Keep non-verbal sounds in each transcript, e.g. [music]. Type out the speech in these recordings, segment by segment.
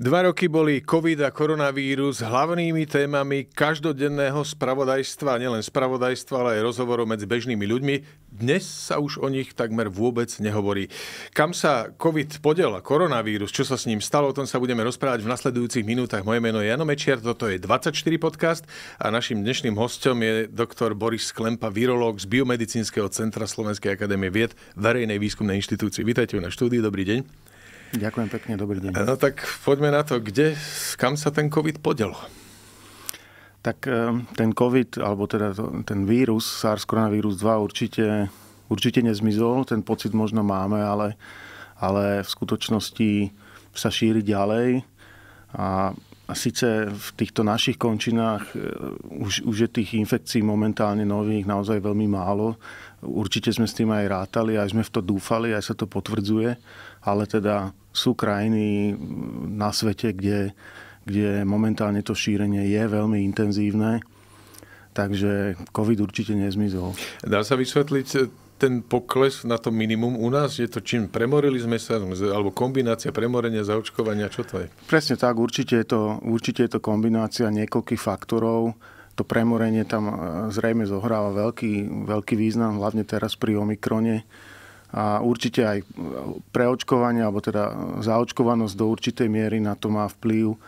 Dva roky boli COVID a koronavírus hlavnými témami každodenného spravodajstva, nielen spravodajstva, ale aj rozhovorov medzi bežnými ľuďmi. Dnes sa už o nich takmer vôbec nehovorí. Kam sa COVID podel a koronavírus, čo sa s ním stalo, o tom sa budeme rozprávať v nasledujúcich minútach. Moje meno je Jano Mečiar, toto je 24 podcast a našim dnešným hostom je doktor Boris Klempa, virológ z Biomedicínskeho centra Slovenskej akadémie vied, verejnej výskumnej inštitúcii. Vítajte na štúdii, dobrý deň. Ďakujem pekne, dobrý deň. No tak poďme na to, kde, kam sa ten COVID podiel? Tak eh, ten COVID, alebo teda ten vírus, SARS koronavírus 2 určite, určite nezmizol, ten pocit možno máme, ale, ale v skutočnosti sa šíri ďalej a síce v týchto našich končinách e, už, už je tých infekcií momentálne nových naozaj veľmi málo. Určite sme s tým aj rátali, aj sme v to dúfali, aj sa to potvrdzuje, ale teda sú krajiny na svete, kde, kde momentálne to šírenie je veľmi intenzívne. Takže COVID určite nezmizol. Dá sa vysvetliť ten pokles na to minimum u nás? Je to čím premorili sme sa, alebo kombinácia premorenia, zaočkovania, čo to je? Presne tak, určite je to, určite je to kombinácia niekoľkých faktorov. To premorenie tam e, zrejme zohráva veľký, veľký význam, hlavne teraz pri Omikrone. A určite aj preočkovanie, alebo teda zaočkovanosť do určitej miery na to má vplyv.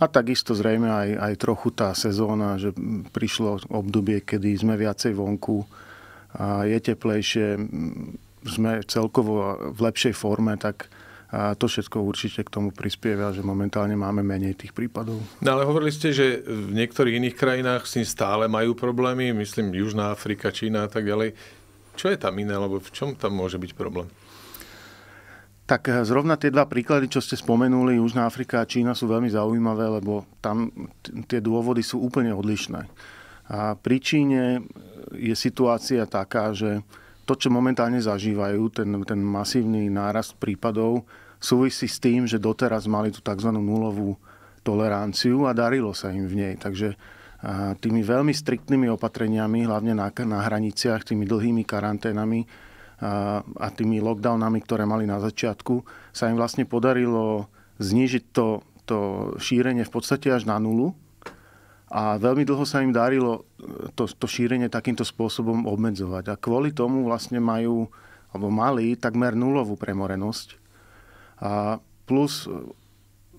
A takisto zrejme aj, aj trochu tá sezóna, že prišlo obdobie, kedy sme viacej vonku, a je teplejšie, sme celkovo v lepšej forme, tak a to všetko určite k tomu prispieva, že momentálne máme menej tých prípadov. No ale hovorili ste, že v niektorých iných krajinách s tým stále majú problémy, myslím Južná Afrika, Čína a tak ďalej. Čo je tam iné, alebo v čom tam môže byť problém? Tak e, zrovna tie dva príklady, čo ste spomenuli, Južná Afrika a Čína sú veľmi zaujímavé, lebo tam tie dôvody sú úplne odlišné. A príčine e, je situácia taká, že to, čo momentálne zažívajú, ten, ten masívny nárast prípadov, súvisí s tým, že doteraz mali tú tzv. nulovú toleranciu a darilo sa im v nej. Takže tými veľmi striktnými opatreniami, hlavne na, na hraniciach, tými dlhými karanténami a, a tými lockdownami, ktoré mali na začiatku, sa im vlastne podarilo znížiť to, to šírenie v podstate až na nulu a veľmi dlho sa im darilo e, to, to šírenie takýmto spôsobom obmedzovať. A kvôli tomu vlastne majú, alebo mali takmer nulovú premorenosť. A plus e,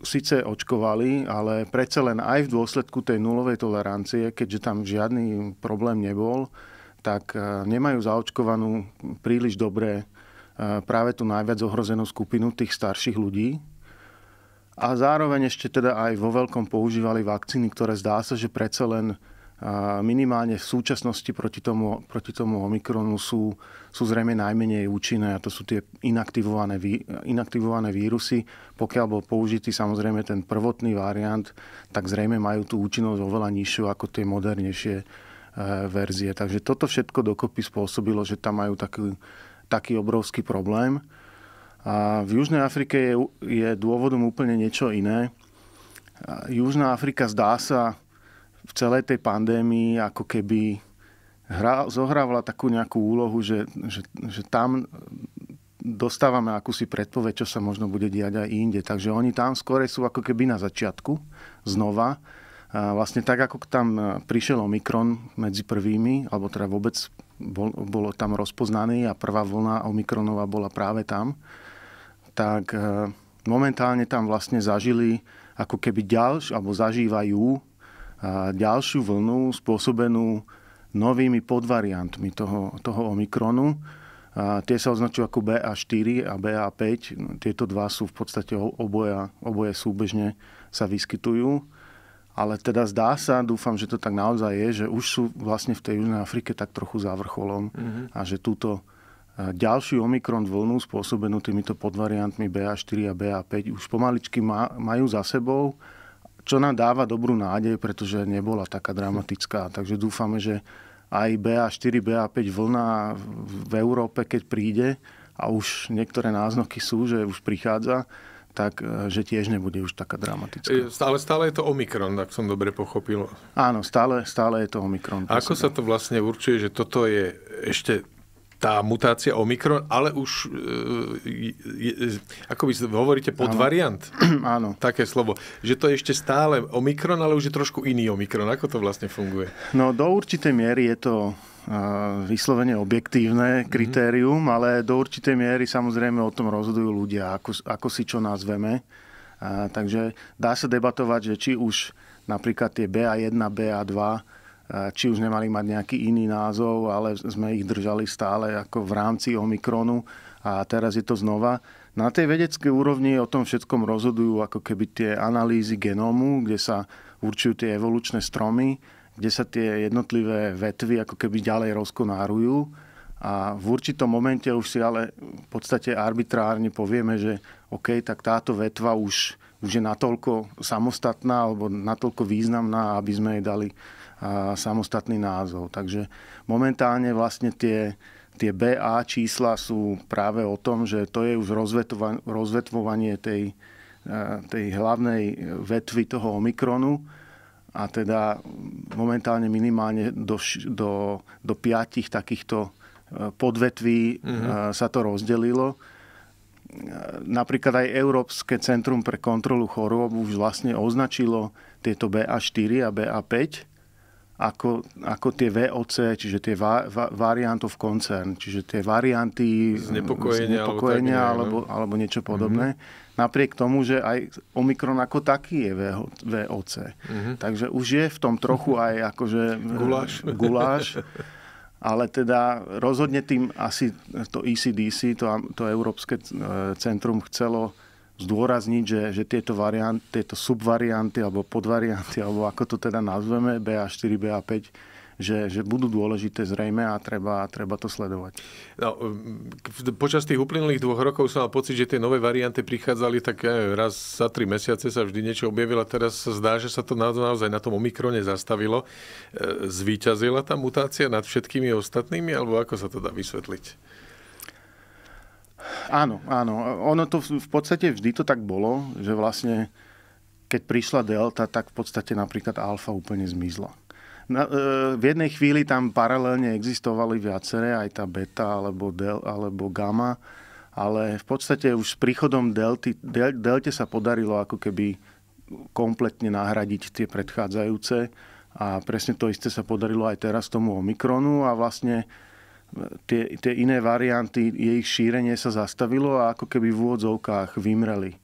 síce očkovali, ale predsa len aj v dôsledku tej nulovej tolerancie, keďže tam žiadny problém nebol, tak e, nemajú zaočkovanú príliš dobre práve tú najviac ohrozenú skupinu tých starších ľudí, a zároveň ešte teda aj vo veľkom používali vakcíny, ktoré zdá sa, že predsa len minimálne v súčasnosti proti tomu, proti tomu Omikronu sú, sú zrejme najmenej účinné a to sú tie inaktivované, inaktivované vírusy. Pokiaľ bol použitý samozrejme ten prvotný variant, tak zrejme majú tú účinnosť oveľa nižšiu ako tie modernejšie e, verzie. Takže toto všetko dokopy spôsobilo, že tam majú taký, taký obrovský problém. A v Južnej Afrike je, je dôvodom úplne niečo iné. A Južná Afrika zdá sa v celej tej pandémii ako keby hra, zohrávala takú nejakú úlohu, že, že, že tam dostávame akúsi predpoveď, čo sa možno bude diať aj inde. Takže oni tam skore sú ako keby na začiatku, znova. A vlastne tak, ako tam prišiel Omikron medzi prvými, alebo teda vôbec bol, bolo tam rozpoznaný a prvá vlna omikronova bola práve tam, tak eh, momentálne tam vlastne zažili ako keby ďalš, alebo zažívajú eh, ďalšiu vlnu spôsobenú novými podvariantmi toho, toho Omikronu. A tie sa označujú ako BA4 a BA5. No, tieto dva sú v podstate oboja, oboje súbežne sa vyskytujú. Ale teda zdá sa, dúfam, že to tak naozaj je, že už sú vlastne v tej Južnej Afrike tak trochu vrcholom mm-hmm. a že túto ďalšiu Omikron vlnu spôsobenú týmito podvariantmi BA4 a BA5 už pomaličky majú za sebou, čo nám dáva dobrú nádej, pretože nebola taká dramatická. Takže dúfame, že aj BA4, BA5 vlna v Európe, keď príde, a už niektoré náznaky sú, že už prichádza, tak e, že tiež nebude už taká dramatická. E, stále, stále je to Omikron, tak som dobre pochopil. Áno, stále, stále je to Omikron. A ako sa to vlastne určuje, že toto je ešte tá mutácia Omikron, ale už, e, e, ako by hovoríte, pod Áno. variant. [clears throat] Áno. Také slovo. Že to je ešte stále Omikron, ale už je trošku iný Omikron. Ako to vlastne funguje? No do určitej miery je to e, vyslovene objektívne mhm. kritérium, mm-hmm. ale do určitej miery samozrejme o tom rozhodujú ľudia, ako, ako si čo nazveme. A, e, takže dá sa debatovať, že či už napríklad tie BA1, BA2 či už nemali mať nejaký iný názov, ale sme ich držali stále ako v rámci Omikronu a teraz je to znova. Na tej vedeckej úrovni o tom všetkom rozhodujú ako keby tie analýzy genómu, kde sa určujú tie evolučné stromy, kde sa tie jednotlivé vetvy ako keby ďalej rozkonárujú. A v určitom momente už si ale v podstate arbitrárne povieme, že OK, tak táto vetva už, už je natoľko samostatná alebo natoľko významná, aby sme jej dali samostatný názov. Takže momentálne vlastne tie, tie BA čísla sú práve o tom, že to je už rozvetvovanie tej, e, tej hlavnej vetvy toho Omikronu a teda momentálne minimálne do, do, do piatich takýchto e, podvetví mm-hmm. sa to rozdelilo napríklad aj Európske centrum pre kontrolu chorôb už vlastne označilo tieto BA4 a BA5 ako, ako tie VOC, čiže tie va, va, variantov koncern, čiže tie varianty znepokojenia, mm, znepokojenia alebo, alebo, no. alebo niečo mhm. podobné. Mm-hmm. Napriek tomu, že aj Omikron ako taký je VOC. Mm-hmm. Takže už je v tom trochu aj akože [laughs] guláš. [laughs] guláš ale teda rozhodne tým asi to ECDC, to, to Európske e, centrum chcelo zdôrazniť, že, že tieto, variant, tieto subvarianty alebo podvarianty, alebo ako to teda nazveme, BA4, BA5, že, že budú dôležité zrejme a treba, treba to sledovať. No, počas tých uplynulých dvoch rokov som mal pocit, že tie nové varianty prichádzali tak raz za tri mesiace sa vždy niečo objavilo a teraz sa zdá, že sa to naozaj na tom Omikrone zastavilo. E, zvíťazila tá mutácia nad všetkými ostatnými alebo ako sa to dá vysvetliť? Áno, áno. Ono to v podstate vždy to tak bolo, že vlastne keď prišla delta, tak v podstate napríklad alfa úplne zmizla. Na, e, v jednej chvíli tam paralelne existovali viaceré, aj tá beta alebo, del, alebo gamma, ale v podstate už s príchodom delty, del, delte sa podarilo ako keby kompletne nahradiť tie predchádzajúce a presne to isté sa podarilo aj teraz tomu Omikronu a vlastne tie, tie iné varianty, ich šírenie sa zastavilo a ako keby v úvodzovkách vymreli,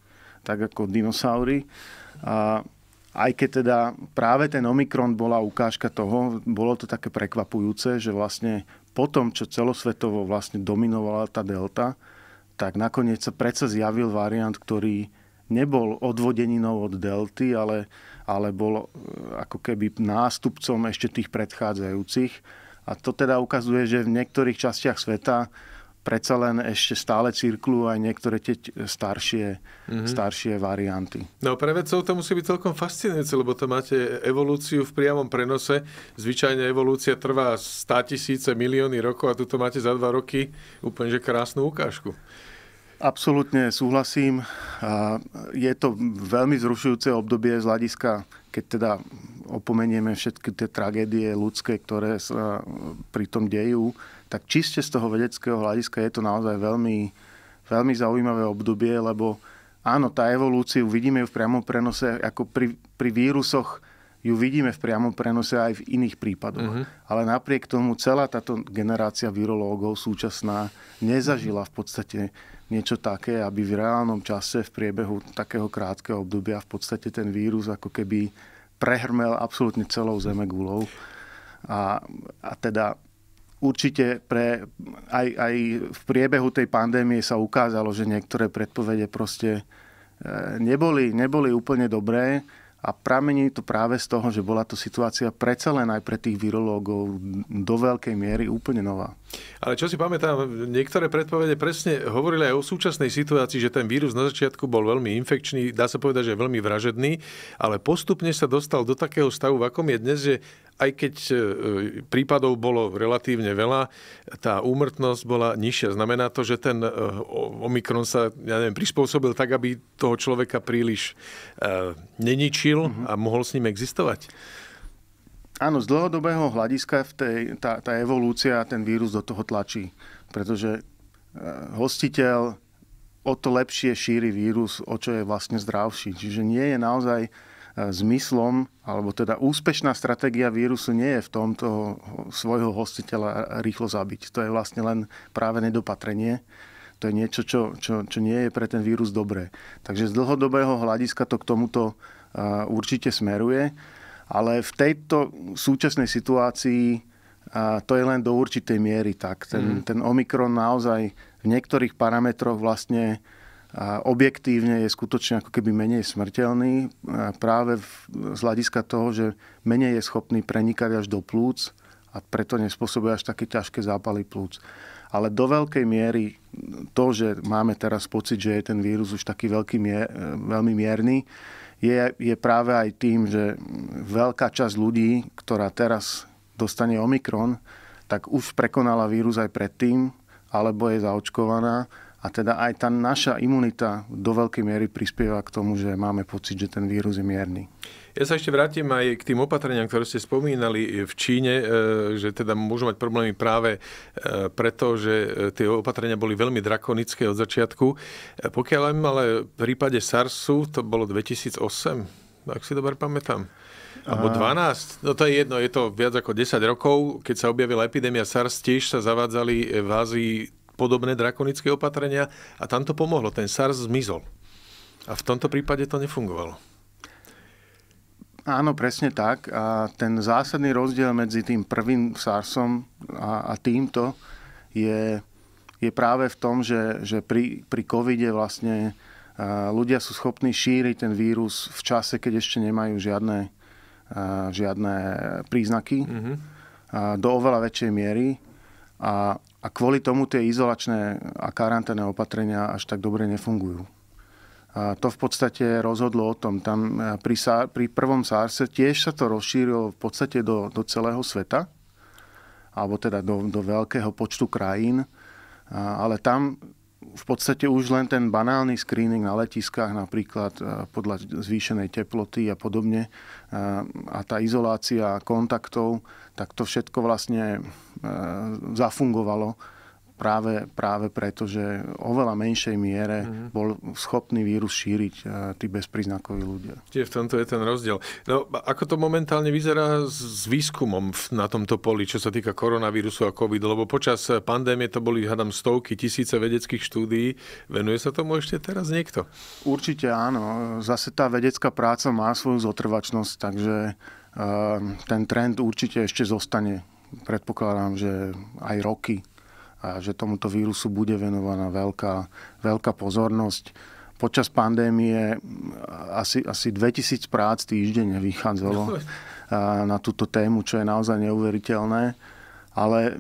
tak ako dinosaury. A aj keď teda práve ten Omikron bola ukážka toho, bolo to také prekvapujúce, že vlastne po tom, čo celosvetovo vlastne dominovala tá delta, tak nakoniec sa predsa zjavil variant, ktorý nebol odvodeninou od delty, ale, ale bol eh, ako keby nástupcom ešte tých predchádzajúcich a to teda ukazuje, že v niektorých častiach sveta predsa len ešte stále cirklu aj niektoré tie staršie, mm-hmm. staršie varianty. No pre vedcov to musí byť celkom fascinujúce, lebo to máte evolúciu v priamom prenose. Zvyčajne evolúcia trvá 100 tisíce, milióny rokov a tu to máte za dva roky úplne že krásnu ukážku. Absolútne súhlasím. Je to veľmi zrušujúce obdobie z hľadiska keď teda opomenieme všetky tie tragédie ľudské, ktoré sa pri tom dejú, tak čiste z toho vedeckého hľadiska je to naozaj veľmi, veľmi zaujímavé obdobie, lebo áno, tá evolúciu vidíme ju v priamom prenose, ako pri, pri vírusoch ju vidíme v priamom prenose aj v iných prípadoch. Uh-huh. Ale napriek tomu celá táto generácia virológov súčasná nezažila v podstate niečo také, aby v reálnom čase, v priebehu takého krátkeho obdobia v podstate ten vírus ako keby prehrmel absolútne celou zeme gulou. A, a teda určite pre, aj, aj v priebehu tej pandémie sa ukázalo, že niektoré predpovede proste e, neboli, neboli úplne dobré. A pramení to práve z toho, že bola to situácia predsa len aj pre tých virológov do veľkej miery úplne nová. Ale čo si pamätám, niektoré predpovede presne hovorili aj o súčasnej situácii, že ten vírus na začiatku bol veľmi infekčný, dá sa povedať, že je veľmi vražedný, ale postupne sa dostal do takého stavu, v akom je dnes, že aj keď e, e, prípadov bolo relatívne veľa, tá úmrtnosť bola nižšia. Znamená to, že ten e, Omikron sa, ja neviem, prispôsobil tak, aby toho človeka príliš neničil mhm. a mohol s ním existovať? Áno, z dlhodobého hľadiska v tej, tá, tá evolúcia ten vírus do toho tlačí, pretože hostiteľ o to lepšie šíri vírus, o čo je vlastne zdravší. Čiže nie je naozaj E, zmyslom, alebo teda úspešná stratégia vírusu nie je v tom svojho hostiteľa rýchlo zabiť. To je vlastne len práve nedopatrenie. To je niečo, čo, čo, čo nie je pre ten vírus dobré. Takže z dlhodobého hľadiska to k tomuto e, určite smeruje. Ale v tejto súčasnej situácii a e, to je len do určitej miery tak. Ten, mm. ten Omikron naozaj v niektorých parametroch vlastne a objektívne je skutočne ako keby menej smrteľný práve z hľadiska toho, že menej je schopný prenikať až do plúc a preto nespôsobuje až také ťažké zápaly plúc. Ale do veľkej miery to, že máme teraz pocit, že je ten vírus už taký veľký, e, veľmi mierny, je, je práve aj tým, že veľká časť ľudí, ktorá teraz dostane Omikron, tak už prekonala vírus aj predtým, alebo je zaočkovaná a teda aj tá naša imunita do veľkej miery prispieva k tomu, že máme pocit, že ten vírus je mierny. Ja sa ešte vrátim aj k tým opatreniam, ktoré ste spomínali v Číne, e, že teda môžu mať problémy práve e, preto, že e, tie opatrenia boli veľmi drakonické od začiatku. Pokiaľ ale v prípade SARSu to bolo 2008, ak si dobre pamätám. Alebo 12, no to je jedno, je to viac ako 10 rokov, keď sa objavila epidémia SARS, tiež sa zavádzali v Ázii podobné drakonické opatrenia a tam to pomohlo. Ten SARS zmizol. A v tomto prípade to nefungovalo. Áno, presne tak. A ten zásadný rozdiel medzi tým prvým SARSom a, a týmto je, je práve v tom, že, že pri, pri covide vlastne e, ľudia sú schopní šíriť ten vírus v čase, keď ešte nemajú žiadne, e, žiadne príznaky mm-hmm. do oveľa väčšej miery. A, a kvôli tomu tie izolačné a karanténne opatrenia až tak dobre nefungujú. A to v podstate rozhodlo o tom. Tam e, pri, pri prvom SARS tiež sa to rozšírilo v podstate do, do celého sveta, alebo teda do, do veľkého počtu krajín, a, ale tam v podstate už len ten banálny screening na letiskách napríklad e, podľa zvýšenej teploty a podobne e, a tá izolácia kontaktov, tak to všetko vlastne e, zafungovalo práve, práve preto, že oveľa menšej miere mm-hmm. bol schopný vírus šíriť eh, tí bezpríznakoví ľudia. Čiže v tomto je ten rozdiel. No, ako to momentálne vyzerá s výskumom na tomto poli, čo sa týka koronavírusu a COVID? Lebo počas pandémie to boli, hádam, stovky, tisíce vedeckých štúdií. Venuje sa tomu ešte teraz niekto? Určite áno. Zase tá vedecká práca má svoju zotrvačnosť, takže eh, ten trend určite ešte zostane. Predpokladám, že aj roky a že tomuto vírusu bude venovaná veľká, veľká pozornosť. Počas pandémie asi, asi 2000 prác týždenne vychádzalo na túto tému, čo je naozaj neuveriteľné. Ale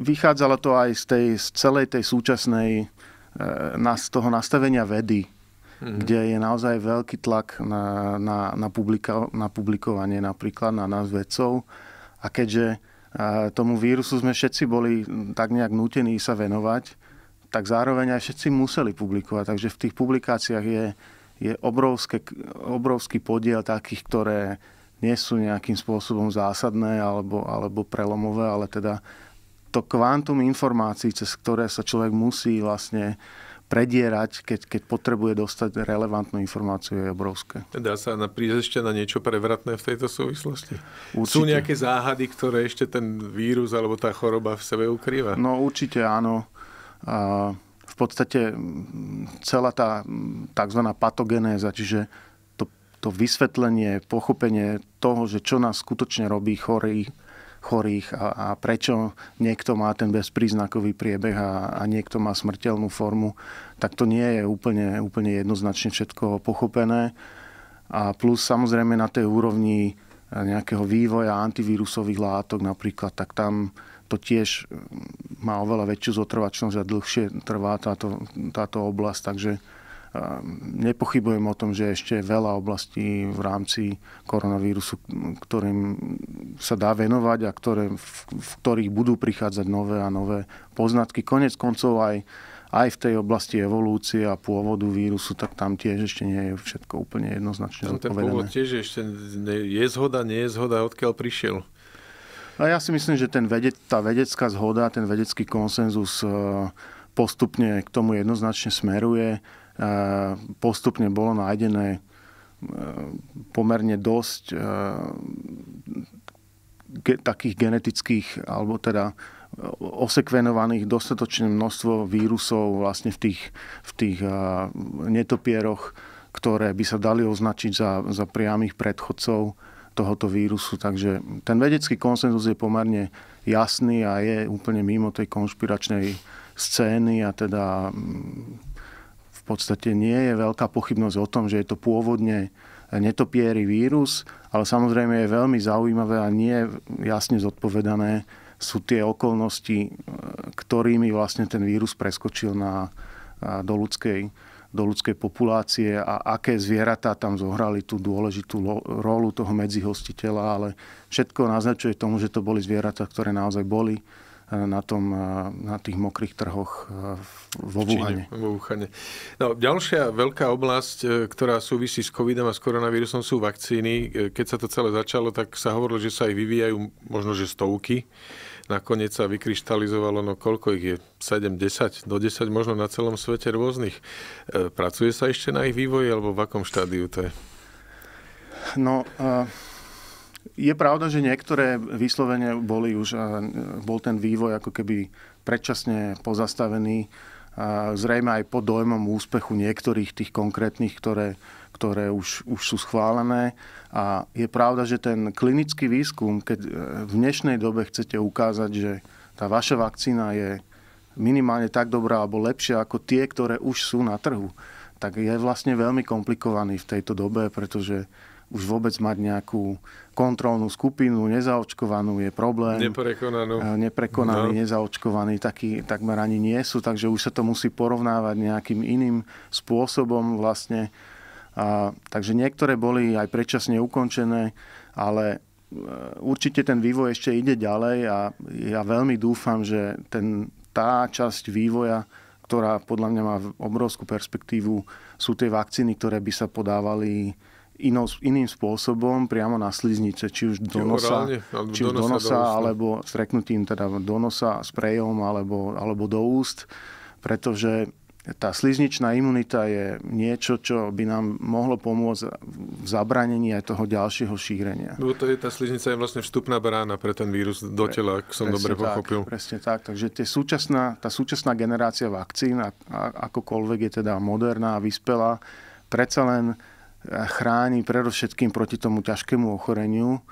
vychádzalo to aj z, tej, z celej tej súčasnej, e, z toho nastavenia vedy, mm-hmm. kde je naozaj veľký tlak na, na, na, publika, na publikovanie napríklad na nás vedcov. A keďže tomu vírusu sme všetci boli tak nejak nutení sa venovať, tak zároveň aj všetci museli publikovať. Takže v tých publikáciách je, je obrovské, obrovský podiel takých, ktoré nie sú nejakým spôsobom zásadné alebo, alebo prelomové, ale teda to kvantum informácií, cez ktoré sa človek musí vlastne uh, predierať, keď, keď potrebuje dostať relevantnú informáciu, je obrovské. Dá sa na ešte na niečo prevratné v tejto súvislosti? Určite. Sú nejaké záhady, ktoré ešte ten vírus alebo tá choroba v sebe ukrýva? No určite áno. A v podstate celá tá tzv. patogenéza, čiže to, to vysvetlenie, pochopenie toho, že čo nás skutočne robí chorých, chorých a, a prečo niekto má ten bezpríznakový priebeh a, a niekto má smrteľnú formu, tak to nie je úplne, úplne jednoznačne všetko pochopené. A plus samozrejme na tej úrovni e, nejakého vývoja antivírusových látok napríklad, tak tam to tiež mm, má oveľa väčšiu zotrvačnosť a dlhšie trvá táto, táto oblasť, takže Ehm, nepochybujem o tom, že ešte je veľa oblastí v rámci koronavírusu, ktorým sa dá venovať a ktoré, v ktorých budú prichádzať nové a nové poznatky. Konec koncov aj, aj v tej oblasti evolúcie a pôvodu vírusu, tak tam tiež ešte nie je všetko úplne jednoznačne tam ten pôvod tiež ešte je zhoda, nie je zhoda, odkiaľ prišiel. A ja si myslím, že ten vedec, tá vedecká zhoda, ten vedecký konsenzus ehm, postupne k tomu jednoznačne smeruje postupne bolo nájdené e, pomerne dosť e, takých genetických, alebo teda osekvenovaných dostatočné množstvo vírusov vlastne v tých, v tých e, netopieroch, ktoré by sa dali označiť za, za priamých predchodcov tohoto vírusu. Takže ten vedecký konsenzus je pomerne jasný a je úplne mimo tej konšpiračnej scény a teda podstate nie je veľká pochybnosť o tom, že je to pôvodne netopierý vírus, ale samozrejme je veľmi zaujímavé a nie jasne zodpovedané sú tie okolnosti, e, ktorými vlastne ten vírus preskočil na, do, ľudskej, do ľudskej populácie a aké zvieratá tam zohrali tú dôležitú rolu toho medzihostiteľa, ale všetko naznačuje tomu, že to boli zvieratá, ktoré naozaj boli Eh, na, tom, eh, na tých mokrých trhoch eh, vo Číne, Vo Wuhane. No, ďalšia veľká oblasť, ktorá súvisí s covidom a s koronavírusom sú vakcíny. Keď sa to celé začalo, tak sa hovorilo, že sa aj vyvíjajú možno, že stovky. Nakoniec sa vykryštalizovalo, no koľko ich je? 7, 10, do 10 možno na celom svete rôznych. Pracuje sa ešte na ich vývoji alebo v akom štádiu to je? No, uh... Je pravda, že niektoré vyslovene boli už, e, bol ten vývoj ako keby predčasne pozastavený, a zrejme aj pod dojmom úspechu niektorých tých konkrétnych, ktoré, ktoré už, už sú schválené. A je pravda, že ten klinický výskum, keď e, v dnešnej dobe chcete ukázať, že tá vaša vakcína je minimálne tak dobrá alebo lepšia ako tie, ktoré už sú na trhu, tak je vlastne veľmi komplikovaný v tejto dobe, pretože už vôbec mať nejakú kontrolnú skupinu, nezaočkovanú je problém. Neprekonanú. E, neprekonaný, no. nezaočkovaný, taký takmer ani nie sú, takže už sa to musí porovnávať nejakým iným spôsobom vlastne. A, takže niektoré boli aj predčasne ukončené, ale e, určite ten vývoj ešte ide ďalej a ja veľmi dúfam, že ten, tá časť vývoja, ktorá podľa mňa má obrovskú perspektívu, sú tie vakcíny, ktoré by sa podávali inou, iným spôsobom priamo na sliznice, či už do nosa, Orálne, alebo či už do nosa, do alebo streknutím teda do nosa sprejom alebo, alebo do úst, pretože tá slizničná imunita je niečo, čo by nám mohlo pomôcť v zabranení aj toho ďalšieho šírenia. Lebo to je, tá sliznica je vlastne vstupná brána pre ten vírus do tela, ak som presne dobre tak, pochopil. Presne tak, takže tie súčasná, tá súčasná generácia vakcín, a, a, akokoľvek je teda moderná a vyspelá, predsa len chráni predovšetkým proti tomu ťažkému ochoreniu,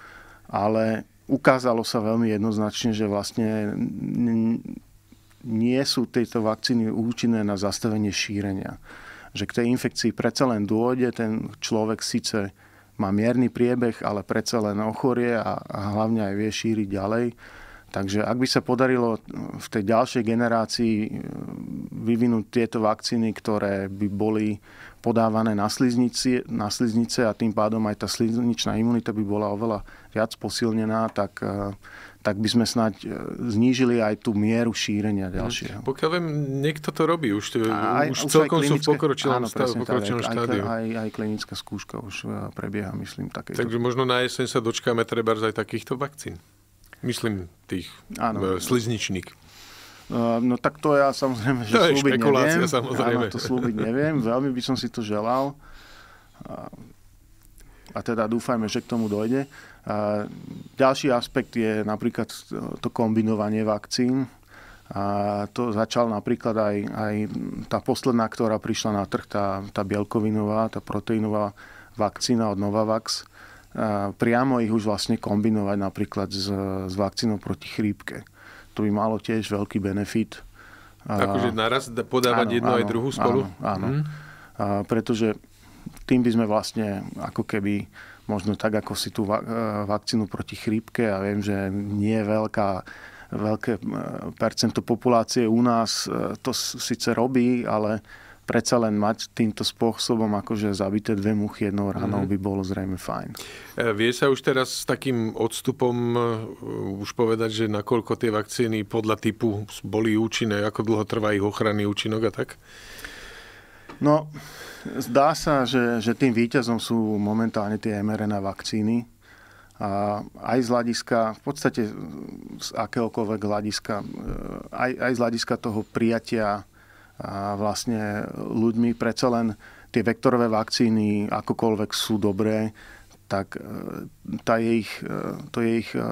ale ukázalo sa veľmi jednoznačne, že vlastne nie sú tieto vakcíny účinné na zastavenie šírenia. Že k tej infekcii predsa len dôjde, ten človek síce má mierny priebeh, ale predsa len ochorie a, a hlavne aj vie šíriť ďalej. Takže ak by sa podarilo eh, v tej ďalšej generácii eh, vyvinúť tieto vakcíny, ktoré by boli podávané na sliznice, na sliznice a tým pádom aj tá slizničná imunita by bola oveľa viac posilnená, tak, eh, tak by sme snáď znížili aj tú mieru šírenia hm. ďalšieho. Pokiaľ viem, niekto to robí už, aj, už, už celkom klinické, sú v pokročilom, áno, stav, pokročilom tak, štádiu. Aj, aj, aj klinická skúška už prebieha, myslím. Takéto. Takže možno na jeseň sa dočkáme treba aj takýchto vakcín. Myslím tých áno. E, slizničník. E, no tak to ja samozrejme, že to slúbiť neviem. Samozrejme. Áno, to slúbiť neviem. Veľmi by som si to želal. A, a teda dúfajme, že k tomu dojde. A, ďalší aspekt je napríklad to kombinovanie vakcín. A to začal napríklad aj, aj tá posledná, ktorá prišla na trh, tá, tá bielkovinová, tá proteínová vakcína od Novavax priamo ich už vlastne kombinovať napríklad s, s vakcínou proti chrípke. To by malo tiež veľký benefit. Akože naraz podávať áno, jednu áno, aj druhú spolu? Áno, áno. Mm. A, pretože tým by sme vlastne ako keby možno tak, ako si tú e, vakcínu proti chrípke, ja viem, že nie je veľká veľké e, percento populácie u nás e, to síce robí, ale predsa len mať týmto spôsobom akože zabité dve muchy jednou ránou mm-hmm. by bolo zrejme fajn. E, vie sa už teraz s takým odstupom e, už povedať, že nakoľko tie vakcíny podľa typu boli účinné, ako dlho trvá ich ochranný účinok a tak? No, zdá sa, že, že tým výťazom sú momentálne tie mRNA vakcíny. A aj z hľadiska, v podstate z akéhokoľvek hľadiska, e, aj, aj z hľadiska toho prijatia vlastne ľuďmi. Predsa len tie vektorové vakcíny, akokoľvek sú dobré, tak e, tá je ich, e, to je ich e,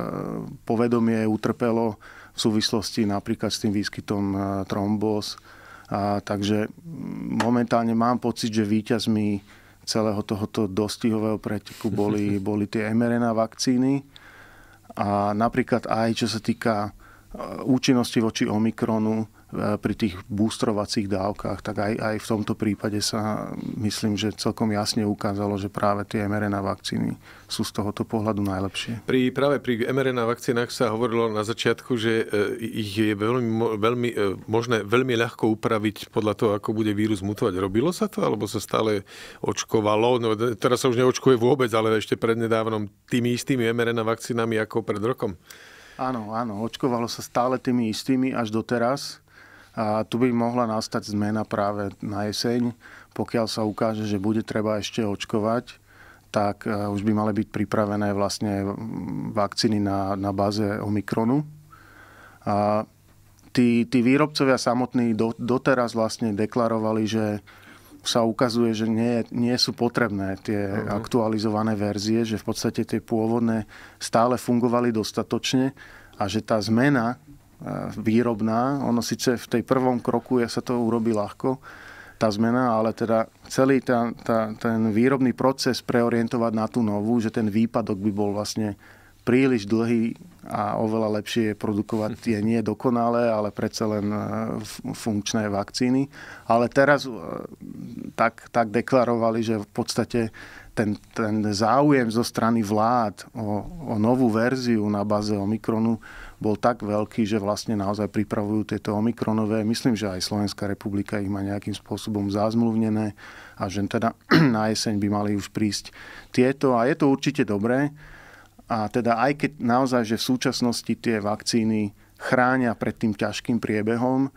povedomie utrpelo v súvislosti napríklad s tým výskytom trombóz. A, takže momentálne mám pocit, že výťazmi celého tohoto dostihového preteku boli, [laughs] boli tie mRNA vakcíny. A napríklad aj čo sa týka účinnosti voči Omikronu, E, pri tých bústrovacích dávkach, tak aj, aj v tomto prípade sa myslím, že celkom jasne ukázalo, že práve tie mRNA vakcíny sú z tohoto pohľadu najlepšie. Pri, práve pri mRNA vakcínach sa hovorilo na začiatku, že e, ich je veľmi, veľmi e, možné veľmi ľahko upraviť podľa toho, ako bude vírus mutovať. Robilo sa to, alebo sa stále očkovalo? No, teraz sa už neočkuje vôbec, ale ešte prednedávnom tými istými mRNA vakcínami ako pred rokom. Áno, áno, očkovalo sa stále tými istými až doteraz a tu by mohla nastať zmena práve na jeseň, pokiaľ sa ukáže, že bude treba ešte očkovať tak e, už by mali byť pripravené vlastne vakcíny na, na báze Omikronu. A tí, tí výrobcovia samotní do, doteraz vlastne deklarovali, že sa ukazuje, že nie, nie sú potrebné tie uh-huh. aktualizované verzie, že v podstate tie pôvodné stále fungovali dostatočne a že tá zmena E, výrobná. Ono síce v tej prvom kroku ja sa to urobí ľahko, tá zmena, ale teda celý tá, tá, ten výrobný proces preorientovať na tú novú, že ten výpadok by bol vlastne príliš dlhý a oveľa lepšie je produkovať tie [laughs] nie dokonalé, ale predsa len e, funkčné vakcíny. Ale teraz e, tak, tak deklarovali, že v podstate ten, ten záujem zo strany vlád o, o novú verziu na baze Omikronu bol tak veľký, že vlastne naozaj pripravujú tieto Omikronové. Myslím, že aj Slovenská republika ich má nejakým spôsobom zázmluvnené a že teda [clears throat] na jeseň by mali už prísť tieto. A je to určite dobré. A teda aj keď naozaj, že v súčasnosti tie vakcíny chránia pred tým ťažkým priebehom,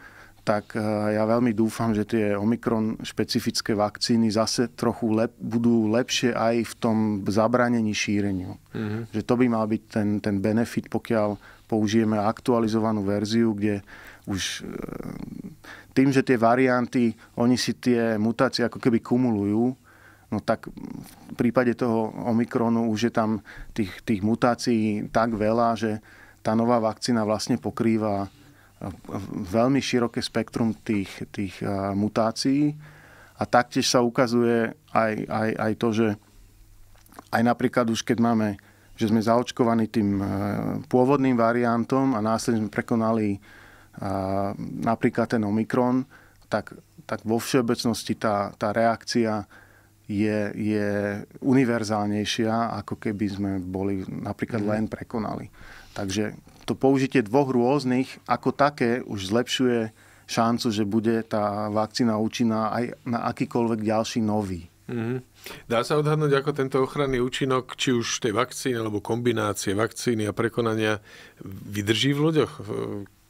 tak eh, ja veľmi dúfam, že tie Omikron špecifické vakcíny zase trochu lep, budú lepšie aj v tom zabranení šíreniu. Mm-hmm. Že to by mal byť ten, ten benefit, pokiaľ použijeme aktualizovanú verziu, kde už eh, tým, že tie varianty, oni si tie mutácie ako keby kumulujú, no tak v prípade toho Omikronu už je tam tých, tých mutácií tak veľa, že tá nová vakcína vlastne pokrýva veľmi široké spektrum tých, tých eh, mutácií a taktiež sa ukazuje aj, aj, aj to, že aj napríklad už keď máme, že sme zaočkovaní tým eh, pôvodným variantom a následne sme prekonali eh, napríklad ten Omikron, tak, tak vo všeobecnosti tá, tá reakcia je, je univerzálnejšia, ako keby sme boli napríklad mhm. len prekonali. Takže to použitie dvoch rôznych ako také už zlepšuje šancu, že bude tá vakcína účinná aj na akýkoľvek ďalší nový. Mm-hmm. Dá sa odhadnúť, ako tento ochranný účinok, či už tej vakcíny alebo kombinácie vakcíny a prekonania vydrží v ľuďoch?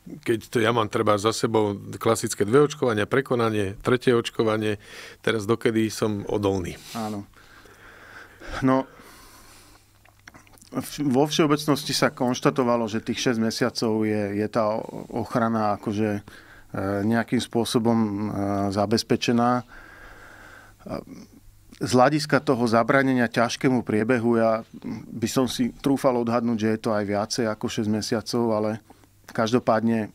keď to ja mám treba za sebou klasické dve očkovania, prekonanie, tretie očkovanie, teraz dokedy som odolný. Áno. No, vo všeobecnosti sa konštatovalo, že tých 6 mesiacov je, je tá ochrana akože e, nejakým spôsobom e, zabezpečená. E, z hľadiska toho zabranenia ťažkému priebehu, ja by som si trúfal odhadnúť, že je to aj viacej ako 6 mesiacov, ale každopádne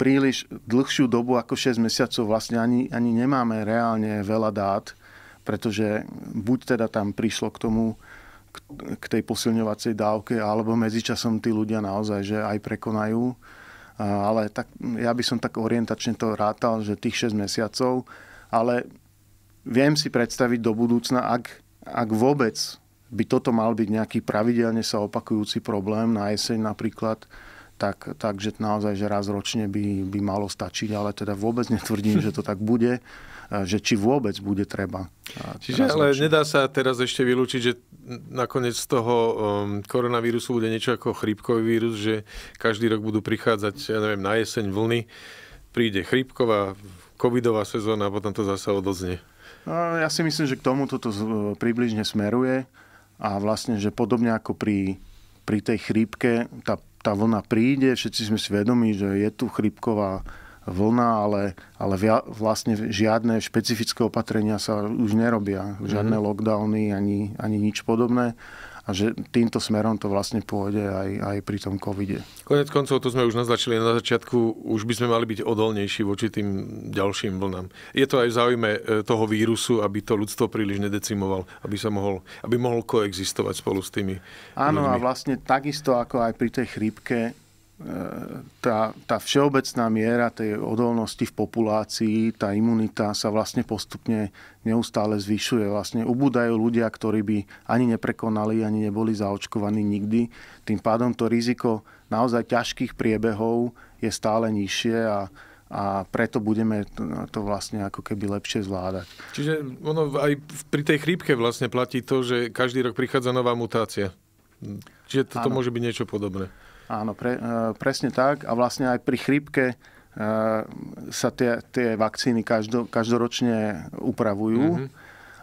príliš dlhšiu dobu ako 6 mesiacov vlastne ani, ani nemáme reálne veľa dát, pretože buď teda tam prišlo k tomu k tej posilňovacej dávke, alebo medzičasom tí ľudia naozaj, že aj prekonajú. Ale tak, ja by som tak orientačne to rátal, že tých 6 mesiacov, ale viem si predstaviť do budúcna, ak, ak vôbec by toto mal byť nejaký pravidelne sa opakujúci problém na jeseň napríklad, tak, takže naozaj, že raz ročne by, by malo stačiť, ale teda vôbec netvrdím, že to tak bude, že či vôbec bude treba. Čiže ale ročne. nedá sa teraz ešte vylúčiť, že nakoniec z toho um, koronavírusu bude niečo ako chrípkový vírus, že každý rok budú prichádzať, ja neviem, na jeseň vlny, príde chrípková, covidová sezóna a potom to zase odoznie. No, ja si myslím, že k tomu toto e, približne smeruje a vlastne, že podobne ako pri, pri tej chrípke, tá, tá vlna príde, všetci sme si vedomi, že je tu chrípková vlna, ale, ale via, vlastne žiadne špecifické opatrenia sa už nerobia. Žiadne mm-hmm. lockdowny ani, ani nič podobné a že týmto smerom to vlastne pôjde aj, aj pri tom covide. Konec koncov, to sme už naznačili na začiatku, už by sme mali byť odolnejší voči tým ďalším vlnám. Je to aj v záujme e, toho vírusu, aby to ľudstvo príliš nedecimoval, aby, sa mohol, aby mohol koexistovať spolu s tými Áno, ľuďmi. a vlastne takisto ako aj pri tej chrípke tá, tá všeobecná miera tej odolnosti v populácii, tá imunita sa vlastne postupne neustále zvyšuje. Vlastne ubúdajú ľudia, ktorí by ani neprekonali, ani neboli zaočkovaní nikdy. Tým pádom to riziko naozaj ťažkých priebehov je stále nižšie a a preto budeme to vlastne ako keby lepšie zvládať. Čiže ono aj pri tej chrípke vlastne platí to, že každý rok prichádza nová mutácia. Čiže toto ano. môže byť niečo podobné. Áno, pre, e, presne tak. A vlastne aj pri chrípke e, sa tie, tie vakcíny každo, každoročne upravujú. Mm-hmm.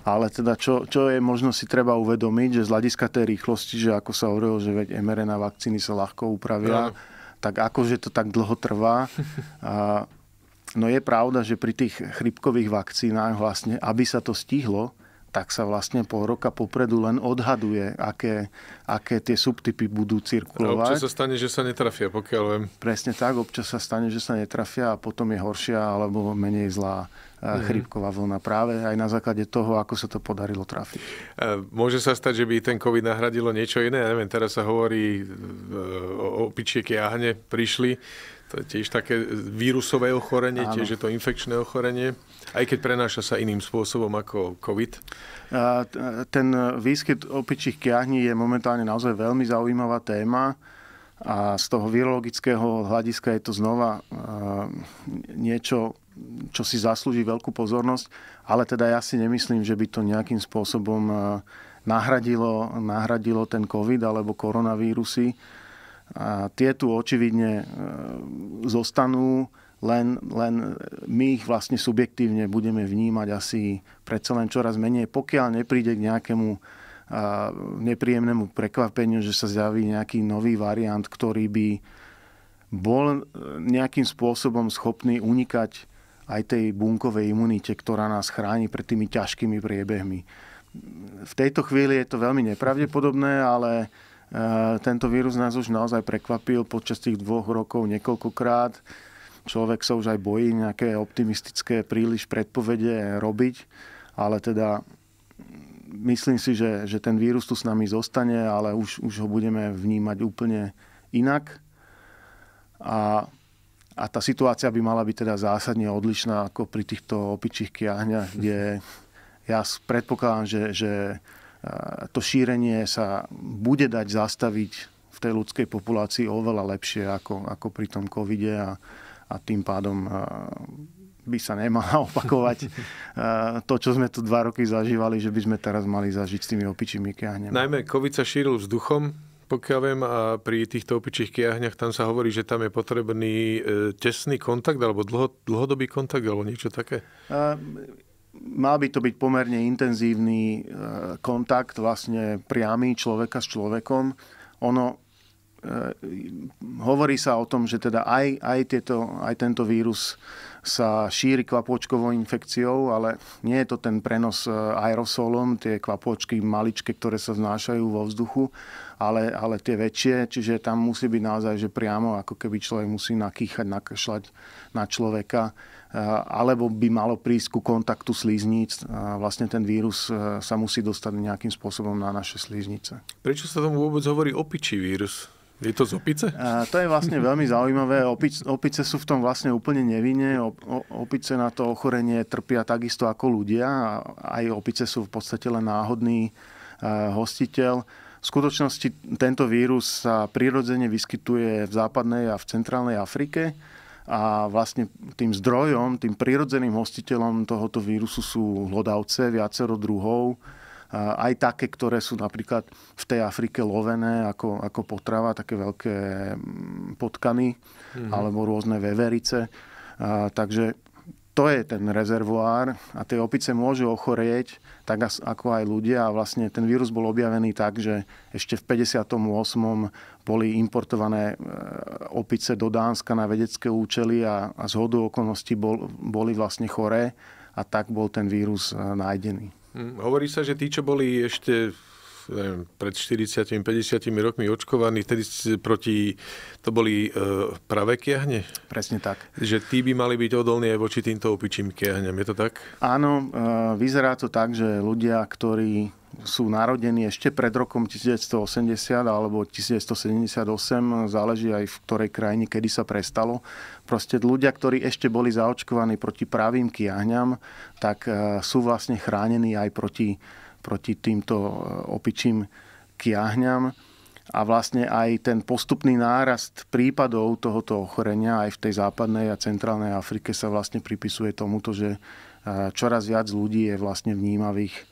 Ale teda, čo, čo je možno si treba uvedomiť, že z hľadiska tej rýchlosti, že ako sa hovorilo, že veď mRNA vakcíny sa ľahko upravia, no. tak akože to tak dlho trvá. [laughs] A, no je pravda, že pri tých chrypkových vakcínách vlastne, aby sa to stihlo, tak sa vlastne pol roka popredu len odhaduje, aké, aké tie subtypy budú cirkulovať. A občas sa stane, že sa netrafia, pokiaľ viem. Presne tak, občas sa stane, že sa netrafia a potom je horšia alebo menej zlá e, mhm. chrípková vlna práve aj na základe toho, ako sa to podarilo trafiť. E, môže sa stať, že by ten COVID nahradilo niečo iné? Ja neviem, teraz sa hovorí e, o, o pičiek jahne prišli to je tiež také vírusové ochorenie, Áno. tiež je to infekčné ochorenie, aj keď prenáša sa iným spôsobom ako COVID. Ten výskyt opičích kiahní je momentálne naozaj veľmi zaujímavá téma a z toho virologického hľadiska je to znova niečo, čo si zaslúži veľkú pozornosť, ale teda ja si nemyslím, že by to nejakým spôsobom nahradilo, nahradilo ten COVID alebo koronavírusy a tie tu očividne e, zostanú, len, len my ich vlastne subjektívne budeme vnímať asi predsa len čoraz menej, pokiaľ nepríde k nejakému e, nepríjemnému prekvapeniu, že sa zjaví nejaký nový variant, ktorý by bol e, nejakým spôsobom schopný unikať aj tej bunkovej imunite, ktorá nás chráni pred tými ťažkými priebehmi. V tejto chvíli je to veľmi nepravdepodobné, ale Eh, tento vírus nás už naozaj prekvapil počas tých dvoch rokov niekoľkokrát. Človek sa už aj bojí nejaké optimistické príliš predpovede robiť, ale teda myslím si, že, že ten vírus tu s nami zostane, ale už, už ho budeme vnímať úplne inak. A a tá situácia by mala byť teda zásadne odlišná ako pri týchto opičích kiahňach, kde ja predpokladám, že, že to šírenie sa bude dať zastaviť v tej ľudskej populácii oveľa lepšie ako, ako pri tom covide a, a tým pádom by sa nemala [laughs] opakovať to, čo sme tu dva roky zažívali, že by sme teraz mali zažiť s tými opičími kiahňami. Najmä COVID sa šíril vzduchom, pokiaľ viem, a pri týchto opičích kiahňach tam sa hovorí, že tam je potrebný e, tesný kontakt alebo dlho, dlhodobý kontakt alebo niečo také? mal by to byť pomerne intenzívny e, kontakt, vlastne priamy človeka s človekom. Ono e, hovorí sa o tom, že teda aj, aj, tieto, aj tento vírus sa šíri kvapôčkovou infekciou, ale nie je to ten prenos e, aerosolom, tie kvapôčky maličké, ktoré sa znášajú vo vzduchu, ale, ale tie väčšie, čiže tam musí byť naozaj, že priamo ako keby človek musí nakýchať, nakašľať na človeka Eh, alebo by malo prísť ku kontaktu slíznic. Eh, vlastne ten vírus eh, sa musí dostať nejakým spôsobom na naše slíznice. Prečo sa tomu vôbec hovorí opičí vírus? Je to z opice? A to je vlastne veľmi zaujímavé. Opic, opice sú v tom vlastne úplne nevinne. opice na to ochorenie trpia takisto ako ľudia. Aj opice sú v podstate len náhodný hostiteľ. V skutočnosti tento vírus sa prirodzene vyskytuje v západnej a v centrálnej Afrike a vlastne tým zdrojom, tým prirodzeným hostiteľom tohoto vírusu sú hlodavce, viacero druhov, aj také, ktoré sú napríklad v tej Afrike lovené ako, ako potrava, také veľké mm, potkany mm-hmm. alebo rôzne veverice. A, takže to je ten rezervoár a tie opice môžu ochorieť, tak ako aj ľudia. A vlastne ten vírus bol objavený tak, že ešte v 58. boli importované e, opice do Dánska na vedecké účely a, a z hodu okolností bol, boli vlastne choré a tak bol ten vírus e, nájdený. Hm, hovorí sa, že tí, čo boli ešte v neviem, pred 40-50 rokmi očkovaní, tedy proti, to boli e, pravé kiahne? Presne tak. Že tí by mali byť odolní aj voči týmto opičím kiahňam, je to tak? Áno, e, vyzerá to tak, že ľudia, ktorí sú narodení ešte pred rokom 1980 alebo 1978, záleží aj v ktorej krajine, kedy sa prestalo. Proste ľudia, ktorí ešte boli zaočkovaní proti pravým kiahňam, tak e, sú vlastne chránení aj proti proti týmto e, opičím kiahňam. A vlastne aj ten postupný nárast prípadov tohoto ochorenia aj v tej západnej a centrálnej Afrike sa vlastne pripisuje tomuto, že e, čoraz viac ľudí je vlastne vnímavých e,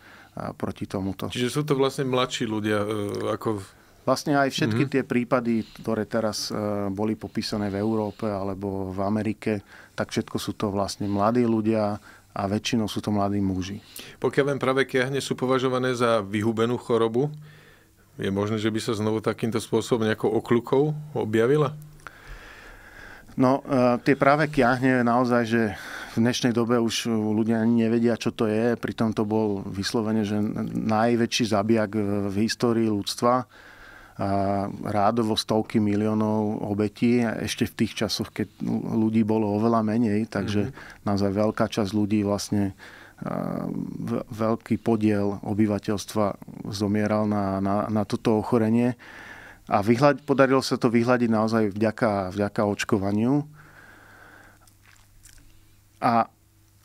proti tomuto. Čiže sú to vlastne mladší ľudia ako... Vlastne aj všetky mm-hmm. tie prípady, ktoré teraz boli popísané v Európe alebo v Amerike, tak všetko sú to vlastne mladí ľudia, a väčšinou sú to mladí muži. Pokiaľ viem, práve kiahne sú považované za vyhubenú chorobu. Je možné, že by sa znovu takýmto spôsobom nejakou okľukou objavila? No, e, tie práve kiahne naozaj, že v dnešnej dobe už ľudia ani nevedia, čo to je. Pritom to bol vyslovene, že najväčší zabijak v histórii ľudstva rádovo stovky miliónov obetí, ešte v tých časoch, keď ľudí bolo oveľa menej, takže mm-hmm. naozaj veľká časť ľudí vlastne veľký podiel obyvateľstva zomieral na, na, na toto ochorenie. A vyhľad, podarilo sa to vyhľadiť naozaj vďaka, vďaka očkovaniu. A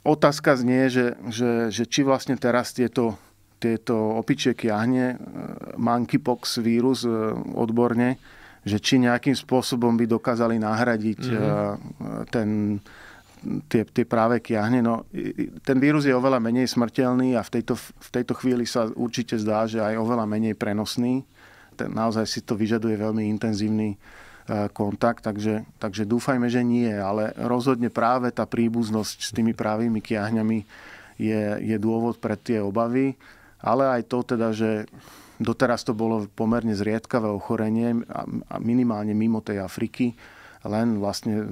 otázka znie, že, že, že či vlastne teraz tieto tieto opičie kiahne, e, monkeypox vírus e, odborne, že či nejakým spôsobom by dokázali nahradiť mm-hmm. ten, tie, tie práve kiahne. No, ten vírus je oveľa menej smrteľný a v tejto, v tejto chvíli sa určite zdá, že aj oveľa menej prenosný. Ten, naozaj si to vyžaduje veľmi intenzívny kontakt, takže, takže dúfajme, že nie, ale rozhodne práve tá príbuznosť s tými mhm. právými kiahňami je, je dôvod pre tie obavy ale aj to teda, že doteraz to bolo pomerne zriedkavé ochorenie, a minimálne mimo tej Afriky, len vlastne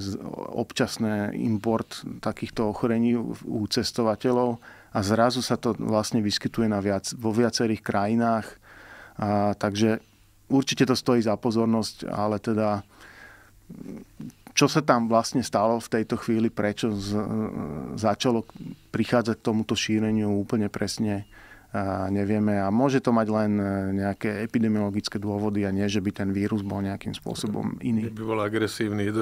občasné import takýchto ochorení u cestovateľov a zrazu sa to vlastne vyskytuje na viac, vo viacerých krajinách. A, takže určite to stojí za pozornosť, ale teda čo sa tam vlastne stalo v tejto chvíli, prečo z, začalo prichádzať k tomuto šíreniu úplne presne, nevieme a môže to mať len e, nejaké epidemiologické dôvody a nie, že by ten vírus bol nejakým spôsobom teda, iný. By bol agresívny.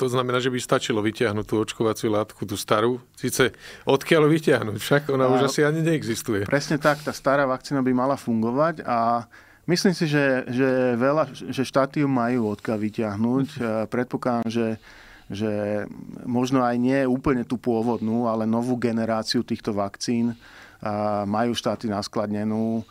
To znamená, že by stačilo vytiahnuť tú očkovaciu látku, tú starú. Sice odkiaľ vytiahnuť, však ona a, už asi ani neexistuje. Presne tak, tá stará vakcína by mala fungovať a Myslím si, že, že, veľa, že štáty ju majú odkiaľ vyťahnuť. [laughs] E, predpokladám, že, že možno aj nie úplne tú pôvodnú, ale novú generáciu týchto vakcín majú štáty naskladnenú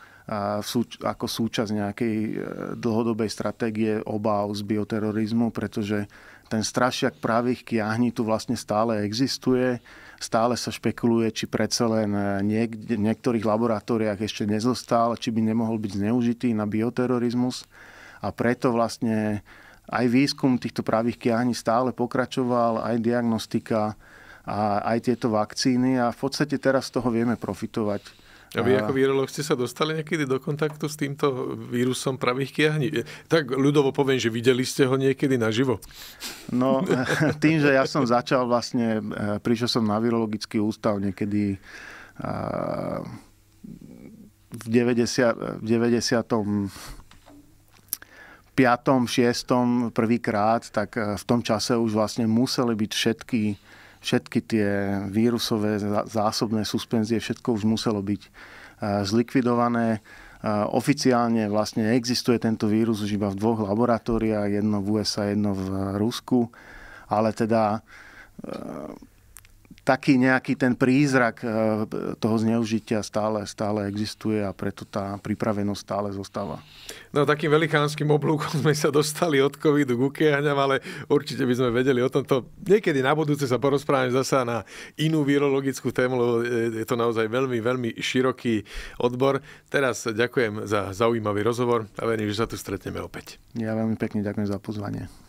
ako súčasť nejakej e, dlhodobej stratégie obáv z bioterorizmu, pretože ten strašiak pravých kiahní tu vlastne stále existuje. Stále sa špekuluje, či predsa len e, niek- v niektorých laboratóriách ešte nezostal, či by nemohol byť zneužitý na bioterorizmus. A preto vlastne aj výskum týchto pravých kiahní stále pokračoval, aj diagnostika a aj tieto vakcíny a v podstate teraz z toho vieme profitovať. A vy ako virológ ste sa dostali niekedy do kontaktu s týmto vírusom pravých kiahní? Tak ľudovo poviem, že videli ste ho niekedy naživo. No, [laughs] tým, že ja som začal vlastne, e, prišiel som na virologický ústav niekedy e, v 90, v 90 5. 6. prvýkrát, tak e, v tom čase už vlastne museli byť všetky všetky tie vírusové zásobné suspenzie, všetko už muselo byť e, zlikvidované. E, oficiálne vlastne existuje tento vírus už iba v dvoch laboratóriách, jedno v USA, jedno v Rusku, ale teda e, taký nejaký ten prízrak e, toho zneužitia stále, stále existuje a preto tá pripravenosť stále zostáva. No takým velikánskym oblúkom sme sa dostali od covidu k ukiaňam, ale určite by sme vedeli o tomto. Niekedy na budúce sa porozprávame zasa na inú virologickú tému, lebo je to naozaj veľmi, veľmi široký odbor. Teraz ďakujem za zaujímavý rozhovor a verím, že sa tu stretneme opäť. Ja veľmi pekne ďakujem za pozvanie.